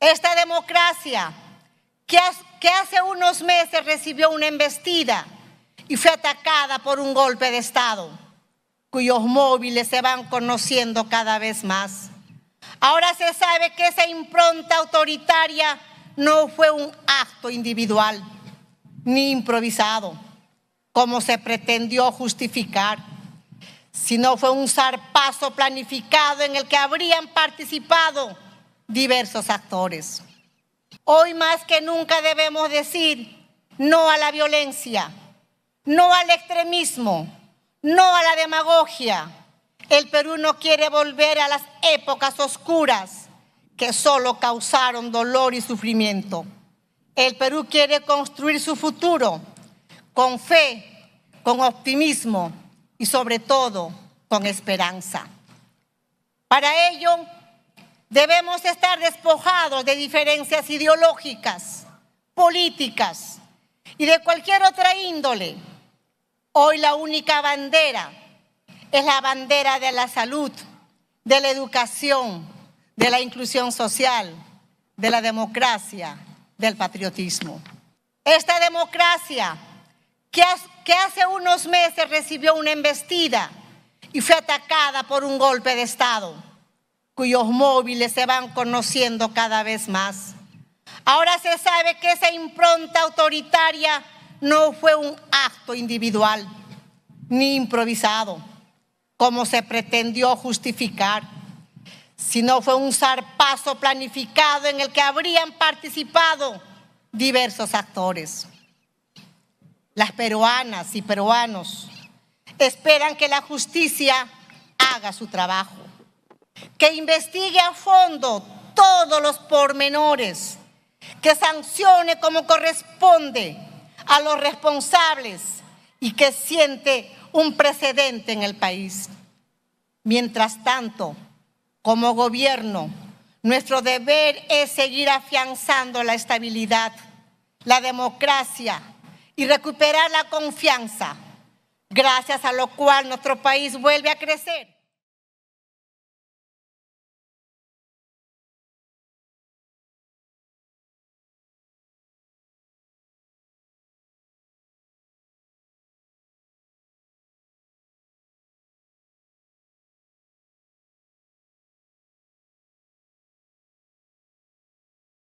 Esta democracia que, hace unos meses recibió una embestida y fue atacada por un golpe de Estado, cuyos móviles se van conociendo cada vez más. Ahora se sabe que esa impronta autoritaria no fue un acto individual ni improvisado, como se pretendió justificar, sino fue un zarpazo planificado en el que habrían participado diversos actores. Hoy más que nunca debemos decir no a la violencia, no al extremismo, no a la demagogia. El Perú no quiere volver a las épocas oscuras que solo causaron dolor y sufrimiento. El Perú quiere construir su futuro con fe, con optimismo y sobre todo con esperanza. Para ello Debemos estar despojados de diferencias ideológicas, políticas y de cualquier otra índole. Hoy la única bandera es la bandera de la salud, de la educación, de la inclusión social, de la democracia, del patriotismo. Esta democracia que hace unos meses recibió una embestida y fue atacada por un golpe de Estado cuyos móviles se van conociendo cada vez más. Ahora se sabe que esa impronta autoritaria no fue un acto individual ni improvisado, como se pretendió justificar, sino fue un zarpazo planificado en el que habrían participado diversos actores. Las peruanas y peruanos esperan que la justicia haga su trabajo que investigue a fondo todos los pormenores, que sancione como corresponde a los responsables y que siente un precedente en el país. Mientras tanto, como gobierno, nuestro deber es seguir afianzando la estabilidad, la democracia y recuperar la confianza, gracias a lo cual nuestro país vuelve a crecer.